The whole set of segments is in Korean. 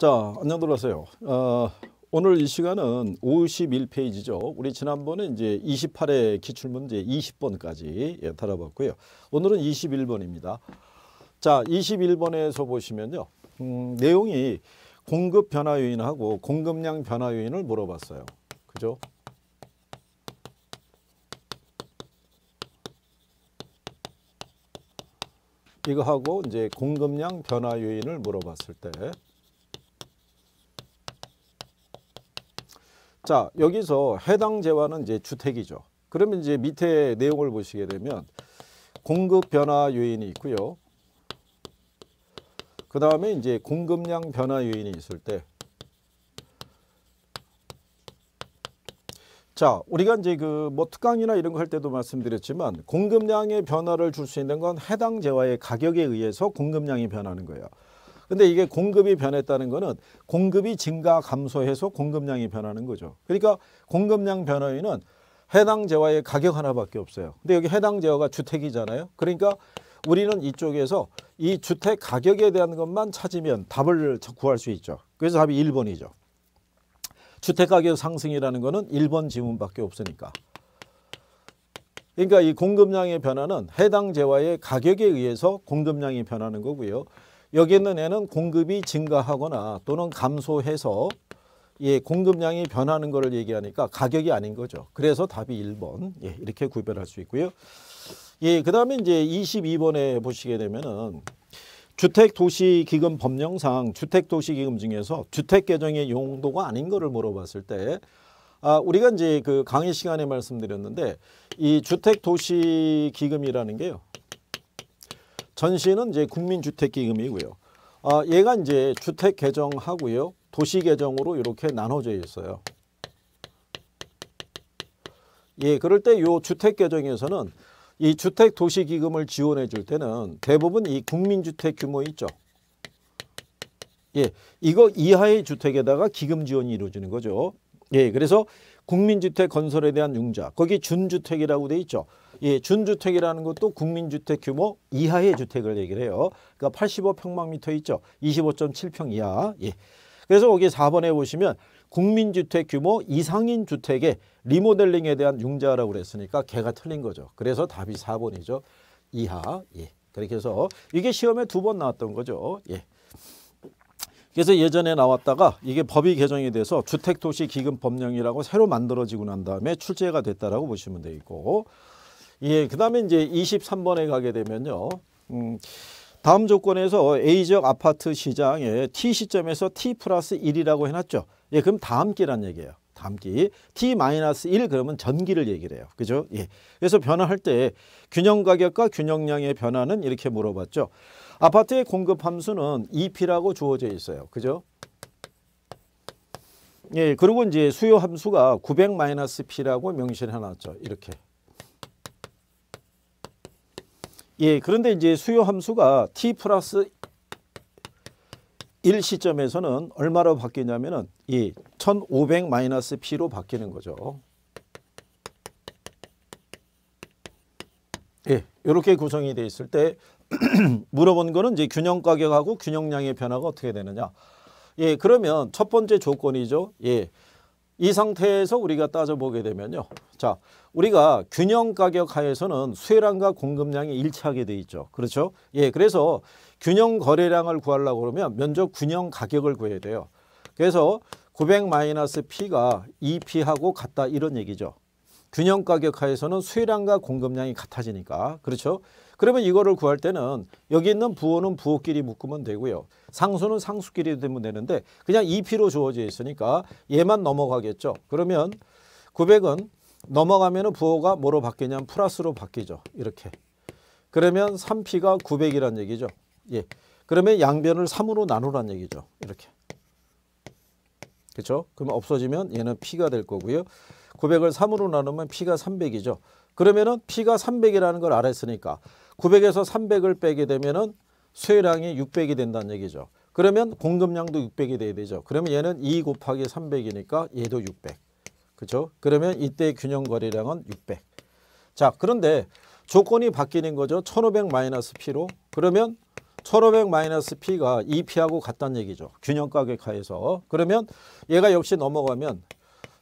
자, 안녕 돌아세요. 어, 오늘 이 시간은 51페이지죠. 우리 지난번에 이제 28회 기출문제 20번까지 예, 다뤄봤고요. 오늘은 21번입니다. 자, 21번에서 보시면요. 음, 내용이 공급 변화 요인하고 공급량 변화 요인을 물어봤어요. 그죠? 이거하고 이제 공급량 변화 요인을 물어봤을 때 자, 여기서 해당 재화는 이제 주택이죠. 그러면 이제 밑에 내용을 보시게 되면 공급 변화 요인이 있고요. 그 다음에 이제 공급량 변화 요인이 있을 때 자, 우리가 이제 그 뭐 특강이나 이런 거 할 때도 말씀드렸지만 공급량의 변화를 줄 수 있는 건 해당 재화의 가격에 의해서 공급량이 변하는 거예요. 근데 이게 공급이 변했다는 거는 공급이 증가 감소해서 공급량이 변하는 거죠. 그러니까 공급량 변화에는 해당 재화의 가격 하나밖에 없어요. 근데 여기 해당 재화가 주택이잖아요. 그러니까 우리는 이쪽에서 이 주택 가격에 대한 것만 찾으면 답을 구할 수 있죠. 그래서 답이 1번이죠. 주택가격 상승이라는 거는 1번 지문밖에 없으니까. 그러니까 이 공급량의 변화는 해당 재화의 가격에 의해서 공급량이 변하는 거고요. 여기 있는 애는 공급이 증가하거나 또는 감소해서 예, 공급량이 변하는 것을 얘기하니까 가격이 아닌 거죠. 그래서 답이 1번. 예, 이렇게 구별할 수 있고요. 예, 그다음에 이제 22번에 보시게 되면은 주택 도시 기금 법령상 주택 도시 기금 중에서 주택 계정의 용도가 아닌 거를 물어봤을 때 아, 우리가 이제 그 강의 시간에 말씀드렸는데 이 주택 도시 기금이라는 게요. 전시는 이제 국민주택기금이고요. 아, 얘가 이제 주택 개정하고요. 도시 개정으로 이렇게 나눠져 있어요. 예, 그럴 때요 주택 개정에서는 이 주택 도시 기금을 지원해 줄 때는 대부분 이 국민주택 규모 있죠. 예, 이거 이하의 주택에다가 기금 지원이 이루어지는 거죠. 예, 그래서 국민주택 건설에 대한 융자 거기 준주택이라고 돼 있죠. 예, 준주택이라는 것도 국민주택 규모 이하의 주택을 얘기를 해요. 그러니까 85평방미터 있죠. 25.7평 이하. 예. 그래서 여기 4번에 보시면 국민주택 규모 이상인 주택의 리모델링에 대한 융자라고 그랬으니까 개가 틀린 거죠. 그래서 답이 4번이죠. 이하. 예. 그렇게 해서 이게 시험에 두 번 나왔던 거죠. 예. 그래서 예전에 나왔다가 이게 법이 개정이 돼서 주택도시기금법령이라고 새로 만들어지고 난 다음에 출제가 됐다라고 보시면 되고 겠 예, 그다음에 이제 23번에 가게 되면요. 음, 다음 조건에서 A지역 아파트 시장에 T 시점에서 T 플러스 1이라고 해놨죠. 예, 그럼 다음 기란 얘기예요. 감기. T-1 그러면 전기를 얘기를 해요. 그죠? 예. 그래서 변화할 때 균형 가격과 균형량의 변화는 이렇게 물어봤죠. 아파트의 공급 함수는 EP라고 주어져 있어요. 그죠? 예, 그리고 이제 수요 함수가 900-P라고 명시를 해놨죠. 이렇게. 예, 그런데 이제 수요 함수가 T 플러스 1 시점에서는 얼마로 바뀌냐면은 이1500 마이너스 p로 바뀌는 거죠. 예, 이렇게 구성이 돼 있을 때 물어본 거는 이제 균형 가격하고 균형량의 변화가 어떻게 되느냐. 예, 그러면 첫 번째 조건이죠. 예. 이 상태에서 우리가 따져보게 되면요. 자, 우리가 균형 가격 하에서는 수혜량과 공급량이 일치하게 돼 있죠. 그렇죠? 예, 그래서 균형 거래량을 구하려고 그러면 면적 균형 가격을 구해야 돼요. 그래서 900-P가 2P하고 같다 이런 얘기죠. 균형 가격 하에서는 수혜량과 공급량이 같아지니까. 그렇죠? 그러면 이거를 구할 때는 여기 있는 부호는 부호끼리 묶으면 되고요. 상수는 상수끼리 되면 되는데 그냥 2P로 주어져 있으니까 얘만 넘어가겠죠. 그러면 900은 넘어가면 부호가 뭐로 바뀌냐면 플러스로 바뀌죠. 이렇게. 그러면 3P가 900이란 얘기죠. 예. 그러면 양변을 3으로 나누란 얘기죠. 이렇게. 그렇죠? 그럼 없어지면 얘는 P가 될 거고요. 900을 3으로 나누면 P가 300이죠. 그러면은 P가 300이라는 걸 알았으니까 900에서 300을 빼게 되면은 수혜량이 600이 된다는 얘기죠. 그러면 공급량도 600이 돼야 되죠. 그러면 얘는 2 곱하기 300이니까 얘도 600. 그렇죠? 그러면 이때 균형 거래량은 600. 자, 그런데 조건이 바뀌는 거죠. 1500 마이너스 P로. 그러면 1500 마이너스 P가 2P하고 같다는 얘기죠. 균형 가격 하에서. 그러면 얘가 역시 넘어가면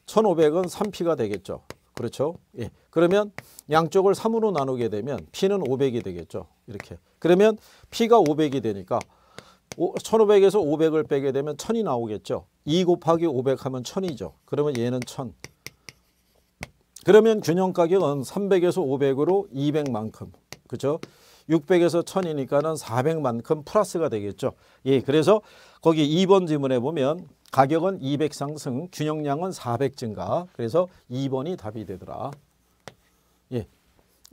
1500은 3P가 되겠죠. 그렇죠? 예. 그러면 양쪽을 3으로 나누게 되면 P는 500이 되겠죠. 이렇게. 그러면 P가 500이 되니까 1500에서 500을 빼게 되면 1000이 나오겠죠. 2 곱하기 500 하면 1000이죠. 그러면 얘는 1000. 그러면 균형 가격은 300에서 500으로 200만큼. 그렇죠? 600에서 1000이니까는 400만큼 플러스가 되겠죠. 예. 그래서 거기 2번 지문에 보면 가격은 200 상승, 균형량은 400 증가. 그래서 2번이 답이 되더라. 예.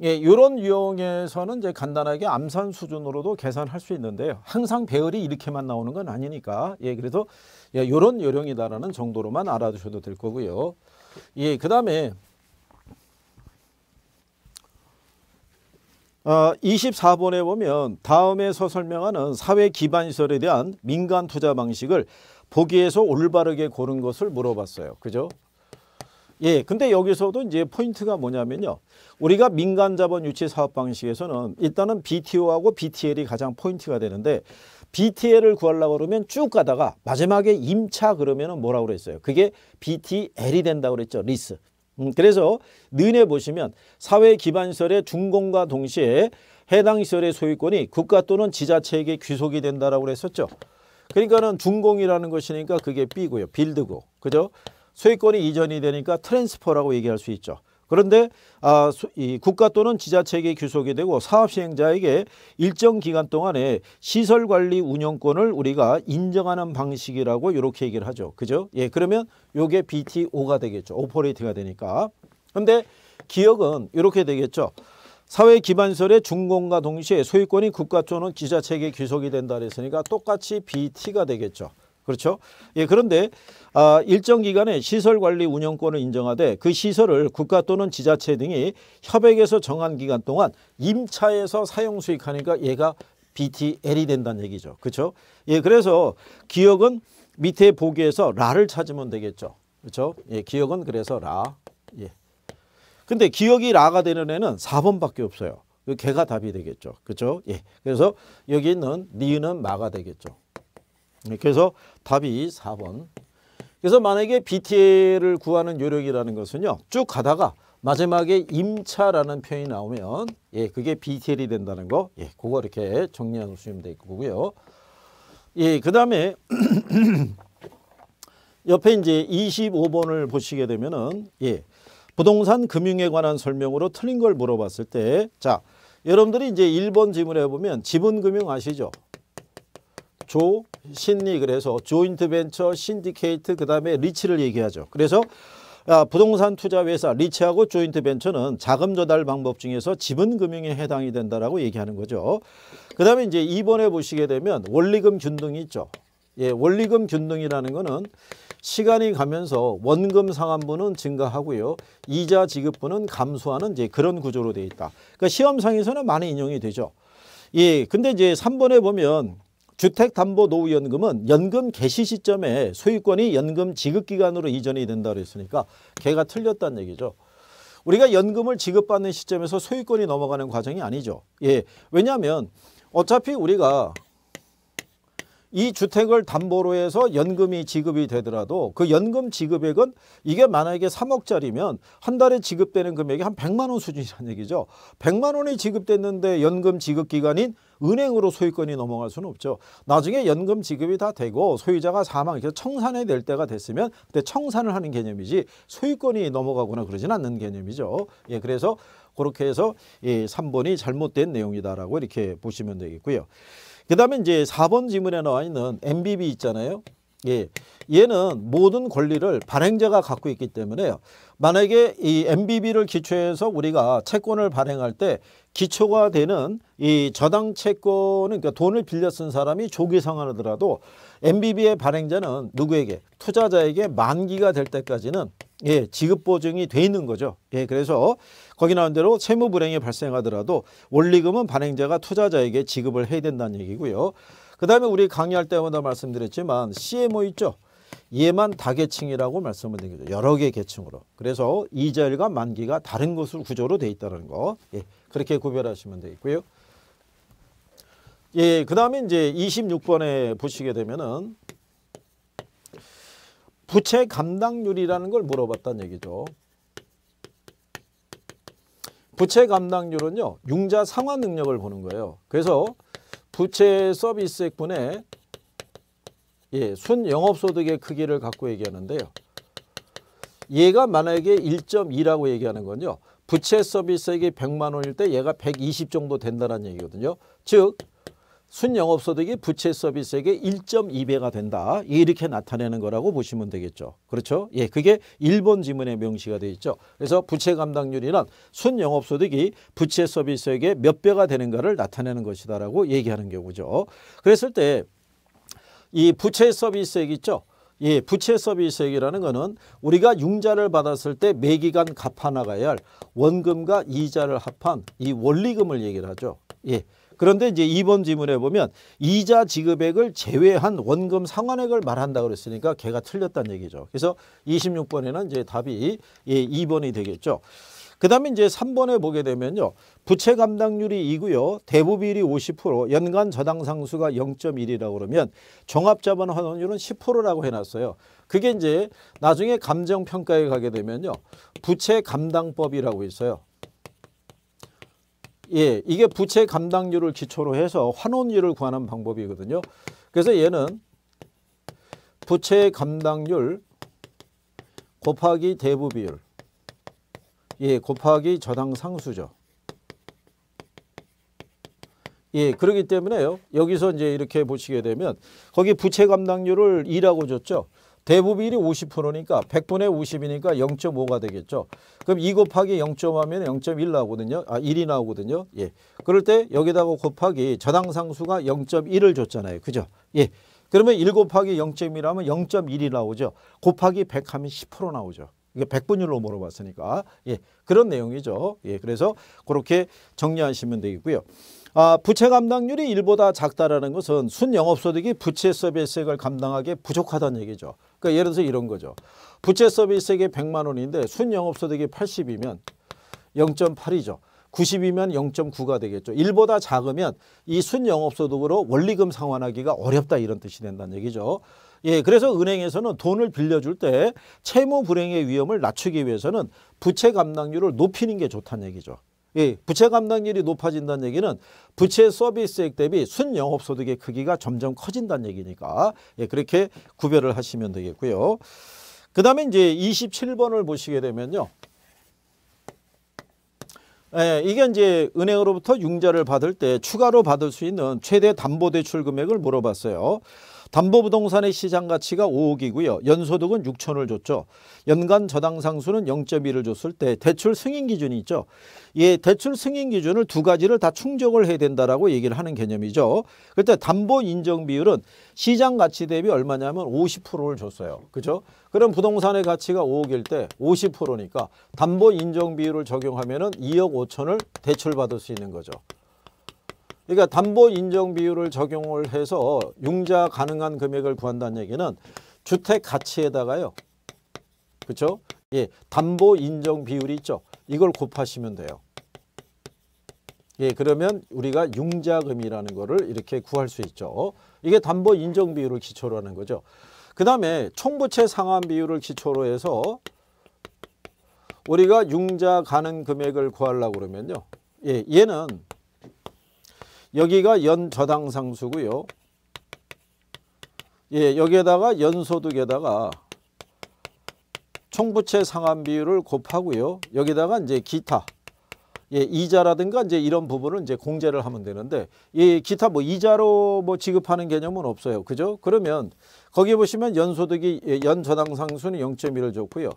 예, 요런 유형에서는 이제 간단하게 암산 수준으로도 계산할 수 있는데요. 항상 배열이 이렇게만 나오는 건 아니니까. 예, 그래서 예, 요런 요령이다라는 정도로만 알아두셔도 될 거고요. 예, 그다음에 어, 24번에 보면 다음에서 설명하는 사회 기반 시설에 대한 민간 투자 방식을 보기에서 올바르게 고른 것을 물어봤어요. 그죠? 예, 근데 여기서도 이제 포인트가 뭐냐면요. 우리가 민간 자본 유치 사업 방식에서는 일단은 BTO하고 BTL이 가장 포인트가 되는데 BTL을 구하려고 그러면 쭉 가다가 마지막에 임차 그러면은 뭐라고 그랬어요. 그게 BTL이 된다고 그랬죠. 리스. 음, 그래서 눈에 보시면 사회 기반 시설의 준공과 동시에 해당 시설의 소유권이 국가 또는 지자체에게 귀속이 된다라고 그랬었죠. 그러니까는 중공이라는 것이니까 그게 B고요. 빌드고. 그죠? 소유권이 이전이 되니까 트랜스퍼라고 얘기할 수 있죠. 그런데 아, 이 국가 또는 지자체에게 귀속이 되고 사업시행자에게 일정 기간 동안에 시설관리 운영권을 우리가 인정하는 방식이라고 이렇게 얘기를 하죠. 그죠? 예, 그러면 요게 BTO가 되겠죠. 오퍼레이트가 되니까. 근데 기억은 이렇게 되겠죠. 사회 기반설의 준공과 동시에 소유권이 국가 또는 기자체계 에 귀속이 된다 그랬으니까 똑같이 BT가 되겠죠. 그렇죠? 예, 그런데 아, 일정 기간에 시설 관리 운영권을 인정하되 그 시설을 국가 또는 지자체 등이 협약에서 정한 기간 동안 임차해서 사용 수익하니까 얘가 BTL이 된다는 얘기죠. 그렇죠? 예, 그래서 기억은 밑에 보기에서 라를 찾으면 되겠죠. 그렇죠? 예, 기억은 그래서 라. 예. 근데 기억이 라가 되는 애는 4번밖에 없어요. 그가 답이 되겠죠. 그렇죠? 예. 그래서 여기 있는 니은 마가 되겠죠. 예, 그래서 답이 4번. 그래서 만약에 BTA를 구하는 요령이라는 것은요. 쭉 가다가 마지막에 임차라는 표현이 나오면 예, 그게 BTL이 된다는 거. 예, 그거 이렇게 정리해 시면될 거고요. 예, 그다음에 옆에 이제 25번을 보시게 되면은 예. 부동산 금융에 관한 설명으로 틀린 걸 물어봤을 때 자, 여러분들이 이제 1번 질문해 보면 지분금융 아시죠? 조, 신리 그래서 조인트 벤처, 신디케이트 그다음에 리치를 얘기하죠. 그래서 아, 부동산 투자 회사 리치하고 조인트 벤처는 자금 조달 방법 중에서 지분 금융에 해당이 된다라고 얘기하는 거죠. 그다음에 이제 2번에 보시게 되면 원리금 균등이 있죠. 예, 원리금 균등이라는 거는 시간이 가면서 원금 상환부는 증가하고요. 이자 지급부는 감소하는 이제 그런 구조로 되어 있다. 그러니까 시험상에서는 많이 인용이 되죠. 예, 근데 이제 3번에 보면 주택담보노후연금은 연금 개시 시점에 소유권이 연금 지급기간으로 이전이 된다 그랬으니까 개가 틀렸다는 얘기죠. 우리가 연금을 지급받는 시점에서 소유권이 넘어가는 과정이 아니죠. 예, 왜냐하면 어차피 우리가 이 주택을 담보로 해서 연금이 지급이 되더라도 그 연금 지급액은 이게 만약에 3억짜리면 한 달에 지급되는 금액이 한 100만 원 수준이라는 얘기죠. 100만 원이 지급됐는데 연금 지급 기간인 은행으로 소유권이 넘어갈 수는 없죠. 나중에 연금 지급이 다 되고 소유자가 사망해서 청산이 될 때가 됐으면 그때 청산을 하는 개념이지 소유권이 넘어가거나 그러진 않는 개념이죠. 예, 그래서 그렇게 해서 이 3번이 잘못된 내용이다라고 이렇게 보시면 되겠고요. 그 다음에 이제 4번 지문에 나와 있는 MBB 있잖아요. 예. 얘는 모든 권리를 발행자가 갖고 있기 때문에 만약에 이 MBB를 기초해서 우리가 채권을 발행할 때 기초가 되는 이 저당 채권은 그러니까 돈을 빌려 쓴 사람이 조기상환하더라도 MBB의 발행자는 누구에게 투자자에게 만기가 될 때까지는 예, 지급 보증이 돼 있는 거죠. 예, 그래서 거기 나온 대로 채무 불행이 발생하더라도 원리금은 발행자가 투자자에게 지급을 해야 된다는 얘기고요. 그다음에 우리 강의할 때마다 말씀드렸지만 CMO 있죠. 얘만 다계층이라고 말씀을 드리죠 여러 개 계층으로. 그래서 이자율과 만기가 다른 것으로 구조로 돼 있다는 거. 예, 그렇게 구별하시면 되겠고요. 예, 그다음에 이제 26번에 보시게 되면은 부채 감당률이라는 걸 물어봤다는 얘기죠. 부채 감당률은요. 융자 상환 능력을 보는 거예요. 그래서 부채 서비스액분의 예, 순 영업소득의 크기를 갖고 얘기하는데요. 얘가 만약에 1.2라고 얘기하는 건요. 부채 서비스액이 100만 원일 때 얘가 120 정도 된다는 얘기거든요. 즉 순영업소득이 부채 서비스액의 1.2배가 된다. 이렇게 나타내는 거라고 보시면 되겠죠. 그렇죠? 예, 그게 1번 지문에 명시가 되어 있죠. 그래서 부채 감당률이란 순영업소득이 부채 서비스액의 몇 배가 되는가를 나타내는 것이다라고 얘기하는 경우죠. 그랬을 때이 부채 서비스액 있죠. 예, 부채 서비스액이라는 것은 우리가 융자를 받았을 때 매기간 갚아 나가야 할 원금과 이자를 합한 이 원리금을 얘기를 하죠. 예. 그런데 이제 2번 지문에 보면 이자 지급액을 제외한 원금 상환액을 말한다고 그랬으니까 걔가 틀렸다는 얘기죠. 그래서 26번에는 이제 답이 2번이 예, 되겠죠. 그 다음에 이제 3번에 보게 되면요. 부채 감당률이 이고요 대부비율이 50%, 연간 저당 상수가 0.1이라고 그러면 종합자본 환원율은 10%라고 해놨어요. 그게 이제 나중에 감정평가에 가게 되면요. 부채 감당법이라고 있어요. 예, 이게 부채 감당률을 기초로 해서 환원율을 구하는 방법이거든요. 그래서 얘는 부채 감당률 곱하기 대부 비율 예, 곱하기 저당 상수죠. 예, 그렇기 때문에요. 여기서 이제 이렇게 보시게 되면 거기 부채 감당률을 2라고 줬죠. 대부비율이 50%니까 100분의 50이니까 0.5가 되겠죠. 그럼 2 곱하기 0.5하면 0.1 나오거든요. 아 1이 나오거든요. 예. 그럴 때 여기다가 곱하기 저당상수가 0.1을 줬잖아요. 그죠? 예. 그러면 1 곱하기 0.1하면 0.1이 나오죠. 곱하기 100하면 10% 나오죠. 이게 0분율로 물어봤으니까 예 그런 내용이죠. 예 그래서 그렇게 정리하시면 되겠고요. 아, 부채 감당률이 1보다 작다라는 것은 순영업소득이 부채 서비스액을 감당하기에 부족하다는 얘기죠. 그러니까 예를 들어서 이런 거죠. 부채 서비스액이 100만 원인데 순영업소득이 80이면 0.8이죠. 90이면 0.9가 되겠죠. 1보다 작으면 이 순영업소득으로 원리금 상환하기가 어렵다 이런 뜻이 된다는 얘기죠. 예, 그래서 은행에서는 돈을 빌려줄 때 채무 불행의 위험을 낮추기 위해서는 부채 감당률을 높이는 게 좋다는 얘기죠. 예, 부채 감당률이 높아진다는 얘기는 부채 서비스액 대비 순영업소득의 크기가 점점 커진다는 얘기니까 예, 그렇게 구별을 하시면 되겠고요. 그 다음에 이제 27번을 보시게 되면요. 예, 이게 이제 은행으로부터 융자를 받을 때 추가로 받을 수 있는 최대 담보대출 금액을 물어봤어요. 담보부동산의 시장 가치가 5억이고요. 연소득은 6천을 줬죠. 연간 저당 상수는 0.1을 줬을 때 대출 승인 기준이 있죠. 예, 대출 승인 기준을 두 가지를 다 충족을 해야 된다라고 얘기를 하는 개념이죠. 그때 담보 인정 비율은 시장 가치 대비 얼마냐면 50%를 줬어요. 그죠? 그럼 부동산의 가치가 5억일 때 50%니까 담보 인정 비율을 적용하면 은 2억 5천을 대출받을 수 있는 거죠. 그러니까 담보 인정 비율을 적용을 해서 융자 가능한 금액을 구한다는 얘기는 주택 가치에다가요. 그렇죠? 예, 담보 인정 비율이 있죠. 이걸 곱하시면 돼요. 예, 그러면 우리가 융자금이라는 거를 이렇게 구할 수 있죠. 이게 담보 인정 비율을 기초로 하는 거죠. 그 다음에 총부채 상환 비율을 기초로 해서 우리가 융자 가능 금액을 구하려고 그러면요. 예, 얘는 여기가 연저당 상수고요. 예, 여기에다가 연소득에다가 총부채 상환 비율을 곱하고요. 여기다가 이제 기타 예, 이자라든가 이제 이런 부분을 이제 공제를 하면 되는데 예, 기타 뭐 이자로 뭐 지급하는 개념은 없어요. 그죠? 그러면 거기 보시면 연소득이 예, 연저당 상수는 0.1을 줬고요.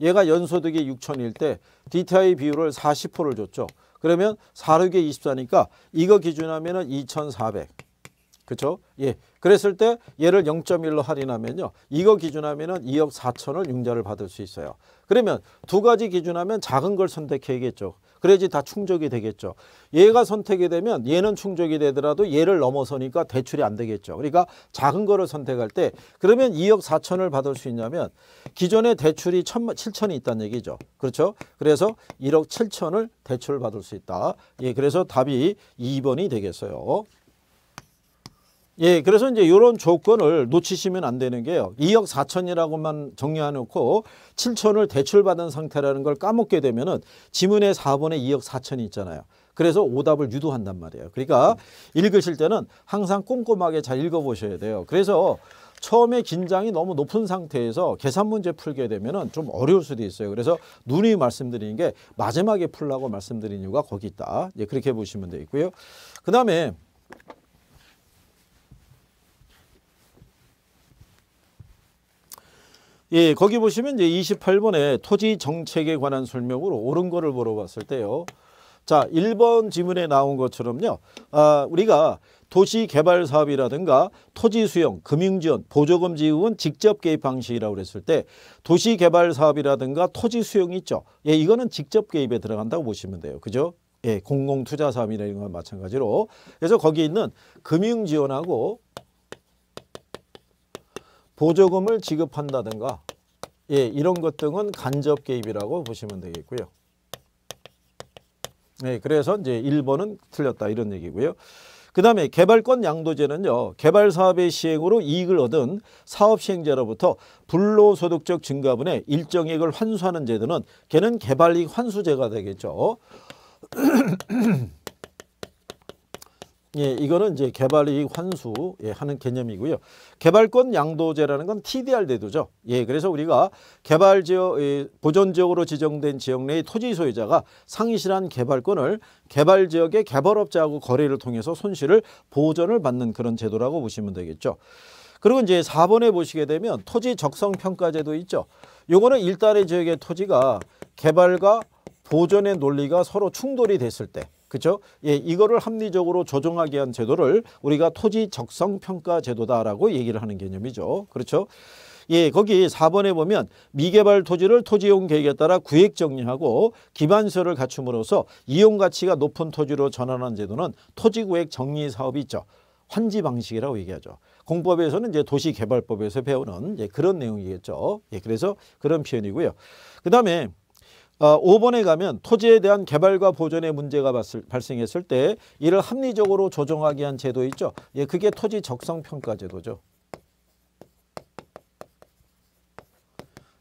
얘가 연소득이 6천일 때 DTI 비율을 40%를 줬죠. 그러면 4,6에 24니까 이거 기준하면 2,400. 그렇죠? 예. 그랬을 때 얘를 0.1로 할인하면요. 이거 기준하면 2억 4천을 융자를 받을 수 있어요. 그러면 두 가지 기준하면 작은 걸 선택해야겠죠. 그래야지 다 충족이 되겠죠. 얘가 선택이 되면 얘는 충족이 되더라도 얘를 넘어서니까 대출이 안 되겠죠. 그러니까 작은 거를 선택할 때 그러면 2억 4천을 받을 수 있냐면 기존에 대출이 1천, 7천이 있다는 얘기죠. 그렇죠? 그래서 1억 7천을 대출을 받을 수 있다. 예, 그래서 답이 2번이 되겠어요. 예, 그래서 이제 이런 조건을 놓치시면 안 되는 게요. 2억 4천이라고만 정리해놓고 7천을 대출받은 상태라는 걸 까먹게 되면은 지문의 4번에 2억 4천이 있잖아요. 그래서 오답을 유도한단 말이에요. 그러니까 읽으실 때는 항상 꼼꼼하게 잘 읽어보셔야 돼요. 그래서 처음에 긴장이 너무 높은 상태에서 계산 문제 풀게 되면 은좀 어려울 수도 있어요. 그래서 누누이 말씀드리는 게 마지막에 풀라고 말씀드린 이유가 거기 있다. 예, 그렇게 보시면 되겠고요. 그 다음에 예, 거기 보시면 이제 28번에 토지 정책에 관한 설명으로 옳은 거를 물어봤을 때요. 자, 1번 지문에 나온 것처럼요. 아, 우리가 도시개발사업이라든가 토지수용, 금융지원, 보조금 지원 직접 개입 방식이라고 그랬을 때 도시개발사업이라든가 토지수용이 있죠. 예, 이거는 직접 개입에 들어간다고 보시면 돼요. 그죠? 예, 공공투자사업이라는 건 마찬가지로 그래서 거기 있는 금융지원하고 보조금을 지급한다든가 예, 이런 것 등은 간접 개입이라고 보시면 되겠고요. 네, 그래서 이제 1번은 틀렸다 이런 얘기고요. 그 다음에 개발권 양도제는요. 개발 사업의 시행으로 이익을 얻은 사업 시행자로부터 불로소득적 증가분의 일정액을 환수하는 제도는 걔는 개발이익 환수제가 되겠죠. 예, 이거는 이제 개발이익 환수 예, 하는 개념이고요. 개발권 양도제라는 건 TDR 대도죠 예, 그래서 우리가 개발 지역 예, 보존 지역으로 지정된 지역 내의 토지 소유자가 상실한 개발권을 개발 지역의 개발업자하고 거래를 통해서 손실을 보전을 받는 그런 제도라고 보시면 되겠죠. 그리고 이제 4번에 보시게 되면 토지 적성 평가 제도 있죠. 요거는 일단의 지역의 토지가 개발과 보존의 논리가 서로 충돌이 됐을 때 그렇죠? 예, 이거를 합리적으로 조정하기 위한 제도를 우리가 토지 적성 평가 제도다라고 얘기를 하는 개념이죠. 그렇죠? 예, 거기 4번에 보면 미개발 토지를 토지용 계획에 따라 구획 정리하고 기반시설을 갖춤으로써 이용 가치가 높은 토지로 전환하는 제도는 토지 구획 정리 사업이 있죠. 환지 방식이라고 얘기하죠. 공법에서는 이제 도시개발법에서 배우는 그런 내용이겠죠. 예, 그래서 그런 표현이고요. 그 다음에 5번에 어, 가면 토지에 대한 개발과 보존의 문제가 발생, 발생했을 때 이를 합리적으로 조정하기 위한 제도 있죠. 예, 그게 토지 적성평가 제도죠.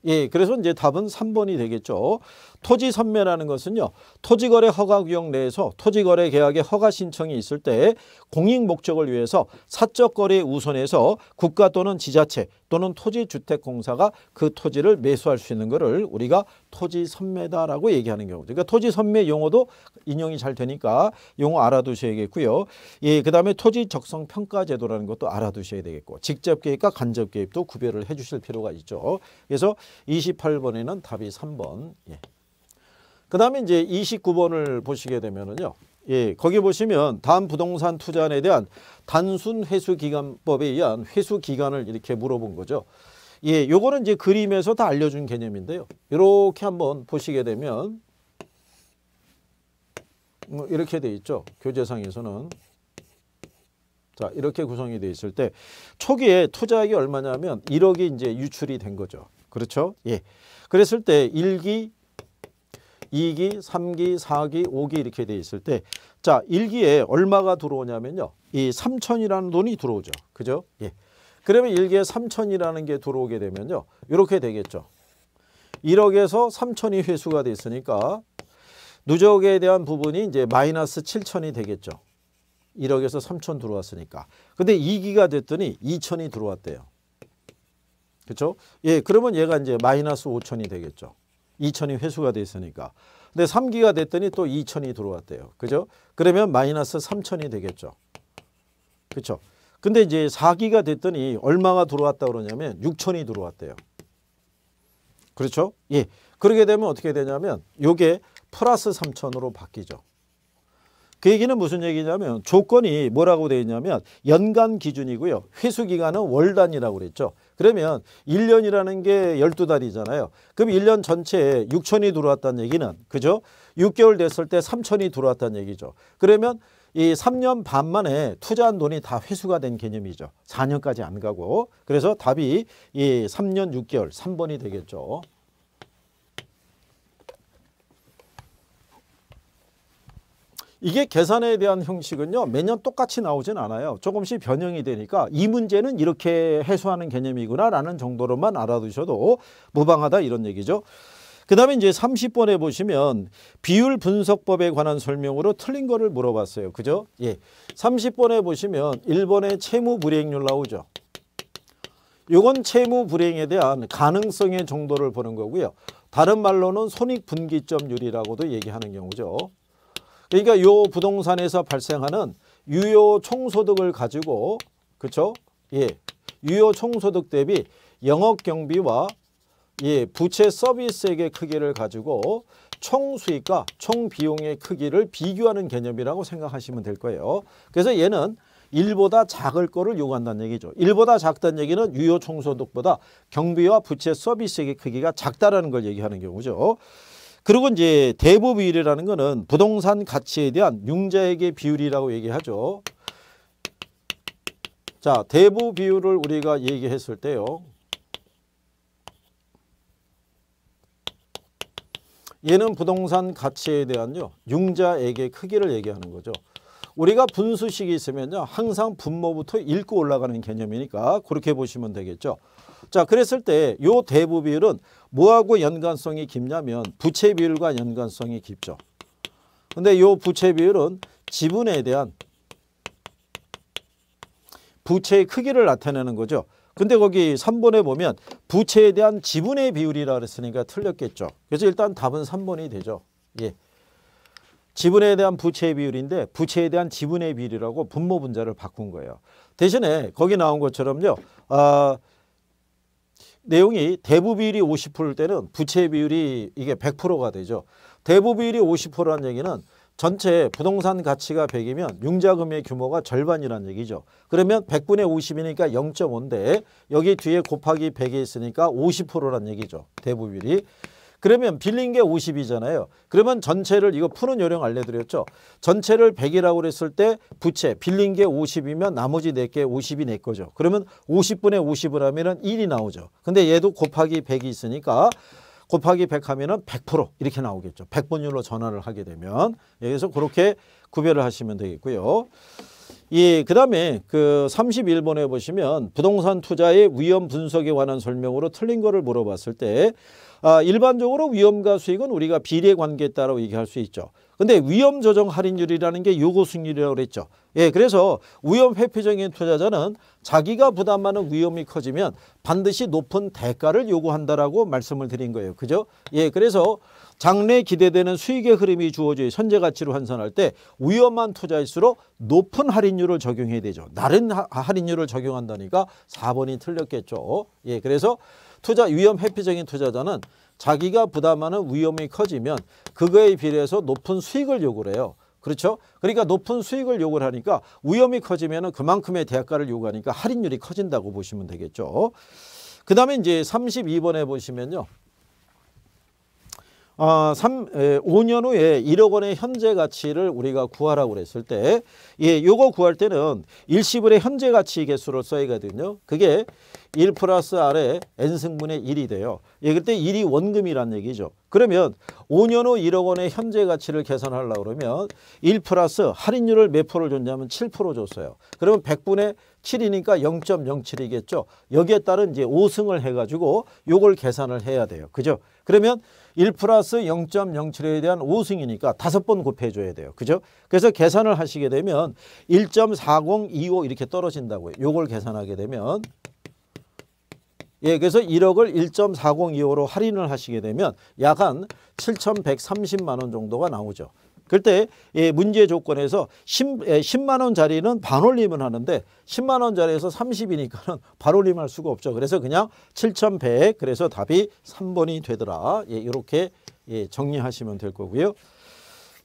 예, 그래서 이제 답은 3번이 되겠죠. 토지 선매라는 것은요. 토지거래 허가구역 내에서 토지거래 계약의 허가 신청이 있을 때 공익 목적을 위해서 사적 거래 우선해서 국가 또는 지자체 또는 토지주택공사가 그 토지를 매수할 수 있는 것을 우리가 토지 선매다라고 얘기하는 경우죠. 그러니까 토지 선매 용어도 인용이 잘 되니까 용어 알아두셔야겠고요. 예, 그다음에 토지 적성 평가 제도라는 것도 알아두셔야 되겠고 직접 개입과 간접 개입도 구별을 해 주실 필요가 있죠. 그래서 28번에는 답이 3번. 예. 그 다음에 이제 29번을 보시게 되면은요. 예, 거기 보시면 다음 부동산 투자에 대한 단순 회수기간법에 의한 회수기간을 이렇게 물어본 거죠. 예, 요거는 이제 그림에서 다 알려준 개념인데요. 이렇게 한번 보시게 되면 뭐 이렇게 돼 있죠. 교재상에서는. 자, 이렇게 구성이 돼 있을 때 초기에 투자액이 얼마냐면 1억이 이제 유출이 된 거죠. 그렇죠? 예. 그랬을 때 1기, 2기, 3기, 4기, 5기 이렇게 돼 있을 때 자, 1기에 얼마가 들어오냐면요. 이 3천이라는 돈이 들어오죠. 그죠? 예. 그러면 1기에 3천이라는 게 들어오게 되면요. 이렇게 되겠죠. 1억에서 3천이 회수가 됐으니까 누적에 대한 부분이 이제 마이너스 7천이 되겠죠. 1억에서 3천 들어왔으니까. 근데 2기가 됐더니 2천이 들어왔대요. 그렇죠? 예, 그러면 얘가 이제 마이너스 5천이 되겠죠. 2천이 회수가 됐으니까 근데 3기가 됐더니 또 2천이 들어왔대요. 그죠? 그러면 마이너스 3천이 되겠죠. 그렇 근데 이제 4기가 됐더니 얼마가 들어왔다 그러냐면 6천이 들어왔대요. 그렇죠? 예. 그러게 되면 어떻게 되냐면 요게 플러스 3천으로 바뀌죠. 그 얘기는 무슨 얘기냐면 조건이 뭐라고 되어 있냐면 연간 기준이고요. 회수 기간은 월 단위라고 그랬죠. 그러면 1년이라는 게 12달이잖아요. 그럼 1년 전체에 6천이 들어왔다는 얘기는 그죠? 6개월 됐을 때 3천이 들어왔다는 얘기죠. 그러면 이 3년 반 만에 투자한 돈이 다 회수가 된 개념이죠. 4년까지 안 가고. 그래서 답이 이 3년 6개월 3번이 되겠죠. 이게 계산에 대한 형식은요 매년 똑같이 나오진 않아요 조금씩 변형이 되니까 이 문제는 이렇게 해소하는 개념이구나 라는 정도로만 알아두셔도 무방하다 이런 얘기죠 그 다음에 이제 30번에 보시면 비율 분석법에 관한 설명으로 틀린 거를 물어봤어요 그죠 예, 30번에 보시면 1번에 채무 불이행률 나오죠 이건 채무 불이행에 대한 가능성의 정도를 보는 거고요 다른 말로는 손익분기점률이라고도 얘기하는 경우죠 그러니까 요 부동산에서 발생하는 유효 총소득을 가지고 그렇죠? 예. 유효 총소득 대비 영업 경비와 예, 부채 서비스액의 크기를 가지고 총수익과 총비용의 크기를 비교하는 개념이라고 생각하시면 될 거예요. 그래서 얘는 1보다 작을 거를 요구한다는 얘기죠. 1보다 작다는 얘기는 유효 총소득보다 경비와 부채 서비스액의 크기가 작다라는 걸 얘기하는 경우죠. 그리고 이제 대법위례라는 거는 부동산 가치에 대한 융자액의 비율이라고 얘기하죠. 자, 대부 비율을 우리가 얘기했을 때요. 얘는 부동산 가치에 대한요. 융자액의 크기를 얘기하는 거죠. 우리가 분수식이 있으면요. 항상 분모부터 읽고 올라가는 개념이니까 그렇게 보시면 되겠죠. 자, 그랬을 때요 대부 비율은 뭐하고 연관성이 깊냐면 부채 비율과 연관성이 깊죠. 근데 요 부채 비율은 지분에 대한 부채의 크기를 나타내는 거죠. 근데 거기 3번에 보면 부채에 대한 지분의 비율이라 그랬으니까 틀렸겠죠. 그래서 일단 답은 3번이 되죠. 예. 지분에 대한 부채의 비율인데 부채에 대한 지분의 비율이라고 분모 분자를 바꾼 거예요. 대신에 거기 나온 것처럼요. 어, 내용이 대부 비율이 50%일 때는 부채 비율이 이게 100%가 되죠. 대부 비율이 50%란 얘기는 전체 부동산 가치가 100이면 융자금의 규모가 절반이란 얘기죠. 그러면 100분의 50이니까 0.5인데 여기 뒤에 곱하기 100이 있으니까 50%란 얘기죠. 대부 비율이. 그러면 빌린 게 50이잖아요. 그러면 전체를 이거 푸는 요령 알려드렸죠. 전체를 100이라고 그랬을 때 부채 빌린 게 50이면 나머지 4개 50이 내 거죠. 그러면 50분의 50을 하면 1이 나오죠. 근데 얘도 곱하기 100이 있으니까 곱하기 100 하면 100% 이렇게 나오겠죠. 100분율로 전환을 하게 되면 여기서 그렇게 구별을 하시면 되겠고요. 예, 그 다음에 그 31번에 보시면 부동산 투자의 위험 분석에 관한 설명으로 틀린 거를 물어봤을 때 아, 일반적으로 위험과 수익은 우리가 비례 관계에 따라 얘기할 수 있죠. 근데 위험 조정 할인율이라는 게 요구 승률이라고 그랬죠. 예, 그래서 위험 회피적인 투자자는 자기가 부담하는 위험이 커지면 반드시 높은 대가를 요구한다라고 말씀을 드린 거예요. 그죠? 예, 그래서 장래 기대되는 수익의 흐름이 주어질 현재 가치로 환산할 때 위험한 투자일수록 높은 할인율을 적용해야 되죠. 다른 할인율을 적용한다니까 4번이 틀렸겠죠. 예, 그래서 투자 위험 회피적인 투자자는 자기가 부담하는 위험이 커지면 그거에 비례해서 높은 수익을 요구를 해요. 그렇죠? 그러니까 높은 수익을 요구를 하니까 위험이 커지면 그만큼의 대가를 요구하니까 할인율이 커진다고 보시면 되겠죠. 그 다음에 이제 32번에 보시면요. 어, 3, 5년 후에 1억 원의 현재 가치를 우리가 구하라고 그랬을 때 예, 요거 구할 때는 일시분의 현재 가치 개수를 써야거든요. 그게 1 플러스 아래 n승분의 1이 돼요. 예, 그때 1이 원금이란 얘기죠. 그러면 5년 후 1억 원의 현재 가치를 계산하려고 그러면 1 플러스 할인율을 몇 프로를 줬냐면 7% 줬어요. 그러면 100분의 7이니까 0.07이겠죠. 여기에 따른 이제 5승을 해가지고 요걸 계산을 해야 돼요. 그죠? 그러면 1 플러스 0.07에 대한 5승이니까 5번 곱해줘야 돼요. 그죠? 그래서 계산을 하시게 되면 1.4025 이렇게 떨어진다고요. 요걸 계산하게 되면 예, 그래서 1억을 1.4025로 할인을 하시게 되면 약한 7,130만 원 정도가 나오죠. 그때 문제 조건에서 10, 만 원짜리는 반올림을 하는데 10만 원짜리에서 30이니까는 반올림할 수가 없죠. 그래서 그냥 7,100 그래서 답이 3번이 되더라. 예, 이렇게 예, 정리하시면 될 거고요.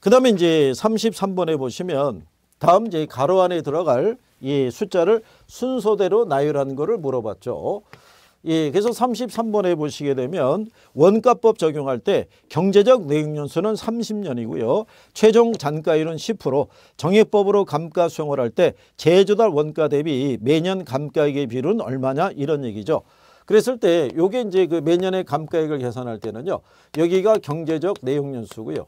그 다음에 이제 33번에 보시면 다음 이제 가로 안에 들어갈 이 숫자를 순서대로 나열하는 거를 물어봤죠. 예, 그래서 33번에 보시게 되면 원가법 적용할 때 경제적 내용연수는 30년이고요. 최종 잔가율은 10%, 정액법으로 감가 수용을 할때 재조달 원가 대비 매년 감가액의 비율은 얼마냐 이런 얘기죠. 그랬을 때 요게 이제 그 매년의 감가액을 계산할 때는요. 여기가 경제적 내용연수고요.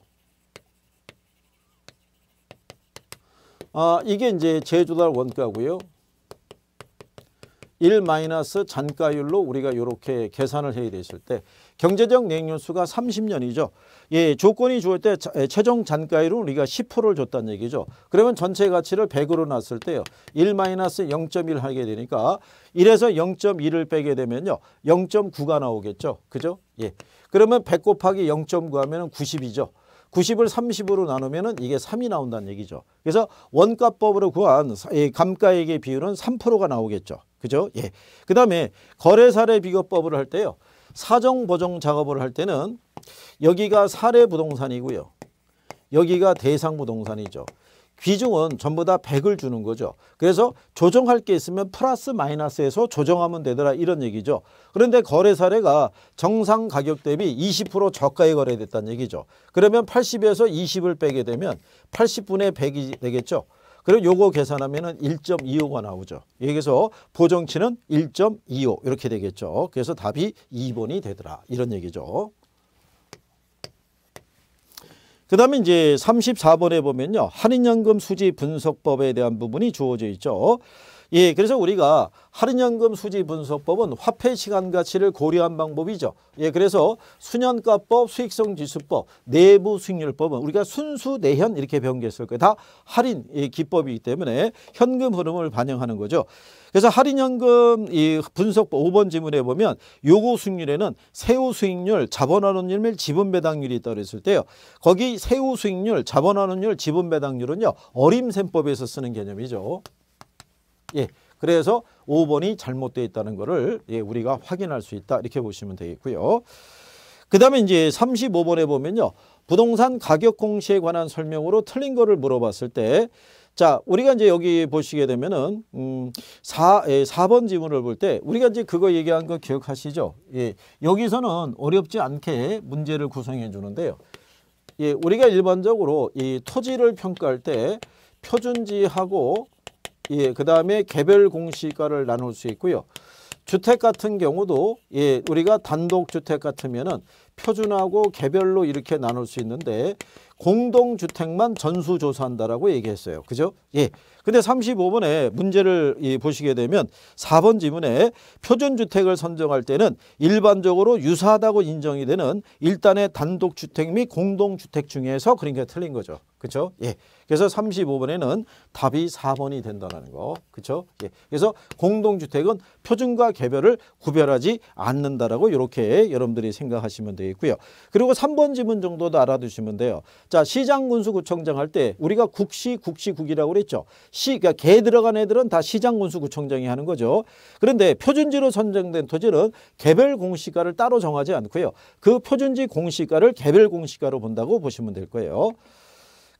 아, 이게 이제 재조달 원가고요. 1 마이너스 잔가율로 우리가 이렇게 계산을 해야 됐을 때 경제적 냉연수가 30년이죠. 예, 조건이 좋을때 예, 최종 잔가율은 우리가 10%를 줬다는 얘기죠. 그러면 전체 가치를 100으로 놨을 때요. 1 마이너스 0.1 하게 되니까 1에서 0.1을 빼게 되면요. 0.9가 나오겠죠. 그죠? 예. 그러면 100 곱하기 0.9 하면 90이죠. 90을 30으로 나누면 이게 3이 나온다는 얘기죠. 그래서 원가법으로 구한 감가액의 비율은 3%가 나오겠죠. 그죠? 예. 그 다음에 거래사례 비교법을 할 때요. 사정 보정 작업을 할 때는 여기가 사례 부동산이고요. 여기가 대상 부동산이죠. 귀중은 전부 다 100을 주는 거죠. 그래서 조정할 게 있으면 플러스 마이너스에서 조정하면 되더라 이런 얘기죠. 그런데 거래 사례가 정상 가격 대비 20% 저가에 거래됐다는 얘기죠. 그러면 80에서 20을 빼게 되면 80분의 100이 되겠죠. 그리고 요거 계산하면 1 2 5가 나오죠. 여기서 보정치는 1.25 이렇게 되겠죠. 그래서 답이 2번이 되더라 이런 얘기죠. 그 다음에 이제 34번에 보면요. 한인연금 수지 분석법에 대한 부분이 주어져 있죠. 예, 그래서 우리가 할인연금 수지 분석법은 화폐 시간 가치를 고려한 방법이죠. 예, 그래서 수년가법, 수익성 지수법, 내부 수익률법은 우리가 순수 내현 이렇게 배운 게 있을 거예요. 다 할인 예, 기법이기 때문에 현금 흐름을 반영하는 거죠. 그래서 할인연금 이 분석법 5번 지문에 보면 요구 수익률에는 세후 수익률, 자본환원율, 지분배당률이 떨어고을 때요. 거기 세후 수익률, 자본환원율, 지분배당률은요. 어림셈법에서 쓰는 개념이죠. 예. 그래서 5번이 잘못되어 있다는 것을 예, 우리가 확인할 수 있다 이렇게 보시면 되겠고요. 그 다음에 이제 35번에 보면요. 부동산 가격 공시에 관한 설명으로 틀린 거를 물어봤을 때 자, 우리가 이제 여기 보시게 되면은, 음, 4, 예, 4번 지문을 볼 때, 우리가 이제 그거 얘기한 거 기억하시죠? 예, 여기서는 어렵지 않게 문제를 구성해 주는데요. 예, 우리가 일반적으로 이 토지를 평가할 때 표준지하고 예, 그다음에 개별 공시가를 나눌 수 있고요. 주택 같은 경우도 예, 우리가 단독 주택 같으면은 표준하고 개별로 이렇게 나눌 수 있는데 공동 주택만 전수 조사한다라고 얘기했어요. 그죠? 예. 근데 35번에 문제를 예, 보시게 되면 4번 지문에 표준 주택을 선정할 때는 일반적으로 유사하다고 인정이 되는 일단의 단독 주택 및 공동 주택 중에서 그러니까 틀린 거죠. 그렇죠? 예. 그래서 35번에는 답이 4번이 된다는 거. 그렇죠? 예. 그래서 공동주택은 표준과 개별을 구별하지 않는다라고 이렇게 여러분들이 생각하시면 되겠고요. 그리고 3번 지문 정도도 알아두시면 돼요. 자, 시장군수구청장 할 때 우리가 국시, 국시국이라고 그랬죠. 시, 그러니까 개 들어간 애들은 다 시장군수구청장이 하는 거죠. 그런데 표준지로 선정된 토지는 개별 공시가를 따로 정하지 않고요. 그 표준지 공시가를 개별 공시가로 본다고 보시면 될 거예요.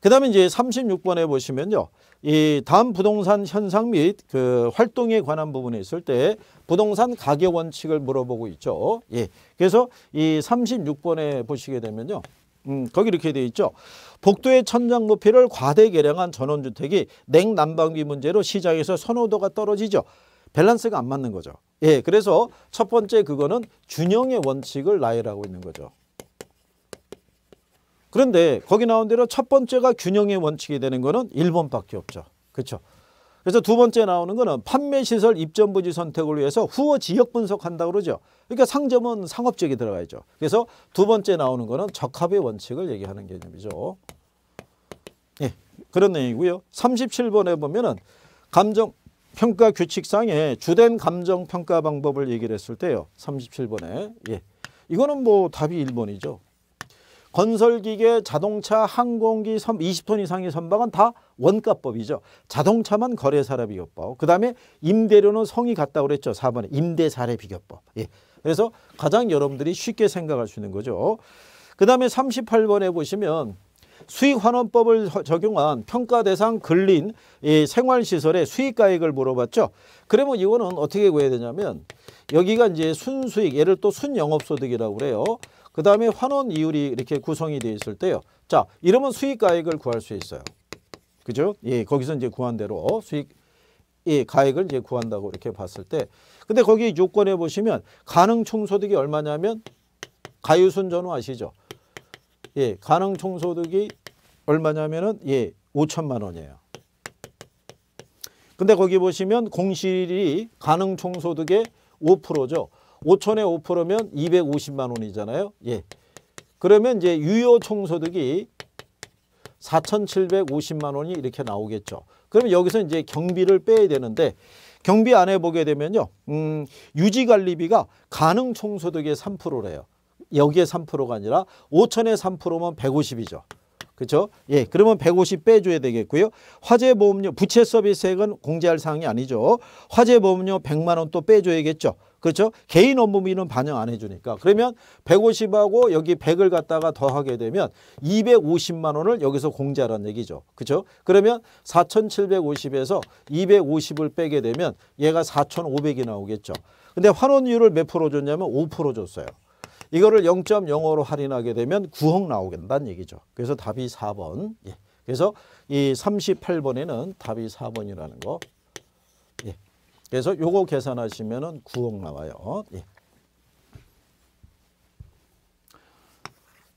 그 다음에 이제 36번에 보시면요. 이 다음 부동산 현상 및 그 활동에 관한 부분에 있을 때 부동산 가격 원칙을 물어보고 있죠. 예. 그래서 이 36번에 보시게 되면요. 음, 거기 이렇게 되어 있죠. 복도의 천장 높이를 과대 개량한 전원주택이 냉난방비 문제로 시장에서 선호도가 떨어지죠. 밸런스가 안 맞는 거죠. 예, 그래서 첫 번째 그거는 준영의 원칙을 나열하고 있는 거죠. 그런데 거기 나온 대로 첫 번째가 균형의 원칙이 되는 거는 1번밖에 없죠. 그렇죠. 그래서 두 번째 나오는 거는 판매시설 입점부지 선택을 위해서 후어 지역 분석한다고 그러죠. 그러니까 상점은 상업 지역에 들어가야죠. 그래서 두 번째 나오는 거는 적합의 원칙을 얘기하는 개념이죠. 예, 그런 내용이고요. 37번에 보면은 감정 평가 규칙상의 주된 감정 평가 방법을 얘기를 했을 때요. 37번에. 예. 이거는 뭐 답이 1번이죠. 건설기계, 자동차, 항공기 20톤 이상의 선박은 다 원가법이죠. 자동차만 거래사례 비교법. 그다음에 임대료는 성이 같다고 그랬죠. 4번에 임대사례 비교법. 예. 그래서 가장 여러분들이 쉽게 생각할 수 있는 거죠. 그다음에 38번에 보시면 수익환원법을 적용한 평가대상 근린 예, 생활시설의 수익가액을 물어봤죠. 그러면 이거는 어떻게 구해야 되냐면 여기가 이제 순수익, 예를또 순영업소득이라고 그래요. 그 다음에 환원 이율이 이렇게 구성이 되어 있을 때요. 자, 이러면 수익 가액을 구할 수 있어요. 그죠? 예, 거기서 이제 구한 대로 수익 예, 가액을 이제 구한다고 이렇게 봤을 때 근데 거기 요건에 보시면 가능 총소득이 얼마냐면 가유순 전후 아시죠? 예, 가능 총소득이 얼마냐면은 예, 5천만 원이에요. 근데 거기 보시면 공실이 가능 총소득의 5%죠. 5천에 5%면 250만 원이잖아요. 예. 그러면 이제 유효 총소득이 4,750만 원이 이렇게 나오겠죠. 그러면 여기서 이제 경비를 빼야 되는데 경비 안에 보게 되면요. 음, 유지관리비가 가능 총소득의 3%래요. 여기에 3%가 아니라 5천에 3%면 150이죠. 그렇죠? 예, 그러면 150 빼줘야 되겠고요. 화재보험료, 부채 서비스액은 공제할 사항이 아니죠. 화재보험료 100만 원 또 빼줘야겠죠. 그렇죠? 개인 업무비는 반영 안 해주니까. 그러면 150하고 여기 100을 갖다가 더하게 되면 250만 원을 여기서 공제하라는 얘기죠. 그렇죠? 그러면 4,750에서 250을 빼게 되면 얘가 4,500이 나오겠죠. 근데 환원율을 몇 프로 줬냐면 5% 줬어요. 이거를 0.05로 할인하게 되면 9억 나오겠다는 얘기죠. 그래서 답이 4번. 예. 그래서 이 38번에는 답이 4번이라는 거 그래서 요거 계산하시면은 9억 나와요. 예.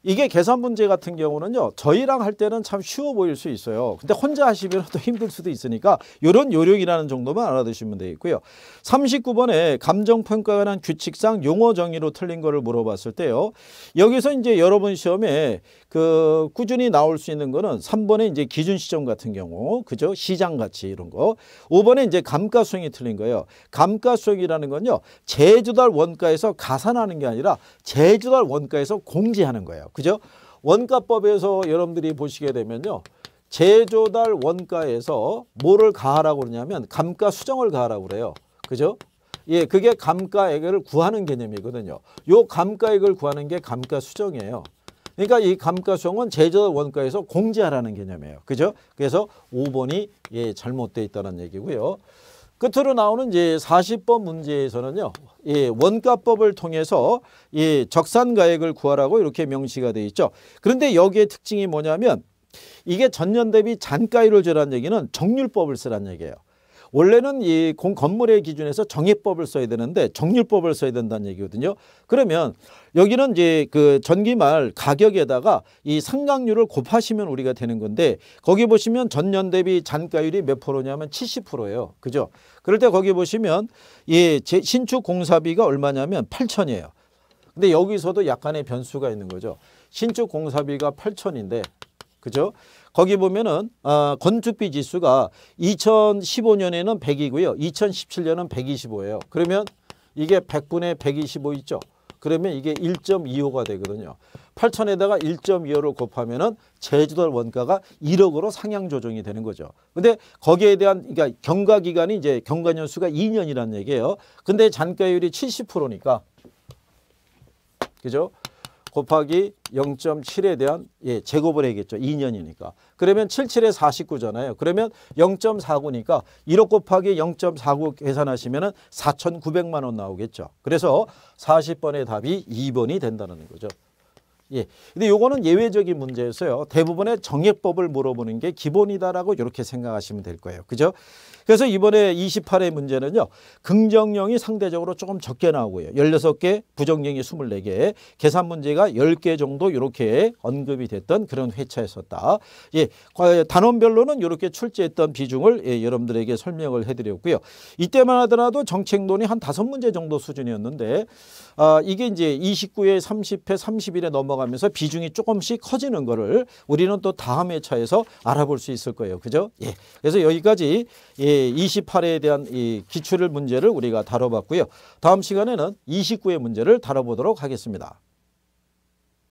이게 계산 문제 같은 경우는요. 저희랑 할 때는 참 쉬워 보일 수 있어요. 근데 혼자 하시면 또 힘들 수도 있으니까 이런 요령이라는 정도만 알아두시면 되겠고요. 39번에 감정평가관한 규칙상 용어 정의로 틀린 거를 물어봤을 때요. 여기서 이제 여러분 시험에 그 꾸준히 나올 수 있는 거는 3번에 이제 기준 시점 같은 경우 그죠? 시장 가치 이런 거. 5번에 이제 감가수익이 틀린 거예요. 감가수익이라는 건요. 제조달 원가에서 가산하는 게 아니라 제조달 원가에서 공제하는 거예요. 그죠? 원가법에서 여러분들이 보시게 되면요. 제조달 원가에서 뭐를 가하라고 그러냐면 감가 수정을 가하라고 그래요. 그죠? 예, 그게 감가액을 구하는 개념이거든요. 요 감가액을 구하는 게 감가 수정이에요. 그러니까 이 감가성은 제조 원가에서 공제하라는 개념이에요. 그죠? 그래서 5번이 예, 잘못되어 있다는 얘기고요. 끝으로 나오는 이제 40번 문제에서는요. 예, 원가법을 통해서 예, 적산가액을 구하라고 이렇게 명시가 돼 있죠. 그런데 여기에 특징이 뭐냐면 이게 전년 대비 잔가율을 재라는 얘기는 정률법을 쓰라는 얘기예요. 원래는 이 건물의 기준에서 정해법을 써야 되는데 정률법을 써야 된다는 얘기거든요. 그러면 여기는 이제 그 전기말 가격에다가 이 상각률을 곱하시면 우리가 되는 건데 거기 보시면 전년 대비 잔가율이 몇 프로냐면 70%예요. 그죠? 그럴 때 거기 보시면 이 예, 신축 공사비가 얼마냐면 8천이에요. 근데 여기서도 약간의 변수가 있는 거죠. 신축 공사비가 8천인데 그죠? 거기 보면은 어, 건축비 지수가 2015년에는 100이고요. 2017년은 125예요. 그러면 이게 100분의 125 있죠. 그러면 이게 1.25가 되거든요. 8천에다가 1.25를 곱하면 은 제주도 원가가 1억으로 상향 조정이 되는 거죠. 근데 거기에 대한 그러니까 경과 기간이 이제 경과년 수가 2년이라는 얘기예요. 근데 잔가율이 70%니까 그죠? 곱하기 0.7에 대한 예, 제곱을 해야겠죠. 2년이니까. 그러면 77에 49잖아요. 그러면 0.49니까 1억 곱하기 0.49 계산하시면 은 4,900만 원 나오겠죠. 그래서 40번의 답이 2번이 된다는 거죠. 예. 근데 요거는 예외적인 문제에서요 대부분의 정액법을 물어보는 게 기본이다라고 이렇게 생각하시면 될 거예요. 그죠? 그래서 이번에 28의 문제는요. 긍정형이 상대적으로 조금 적게 나오고요. 16개, 부정형이 24개, 계산 문제가 10개 정도 이렇게 언급이 됐던 그런 회차였었다. 예, 단원별로는 이렇게 출제했던 비중을 예, 여러분들에게 설명을 해드렸고요. 이때만 하더라도 정책론이 한 다섯 문제 정도 수준이었는데 아, 이게 이제 29회, 30회, 3일에 넘어가면서 비중이 조금씩 커지는 거를 우리는 또 다음 회차에서 알아볼 수 있을 거예요. 그죠? 예. 그래서 여기까지 예, 28회에 대한 이 기출을 문제를 우리가 다뤄봤고요. 다음 시간에는 29회 문제를 다뤄보도록 하겠습니다.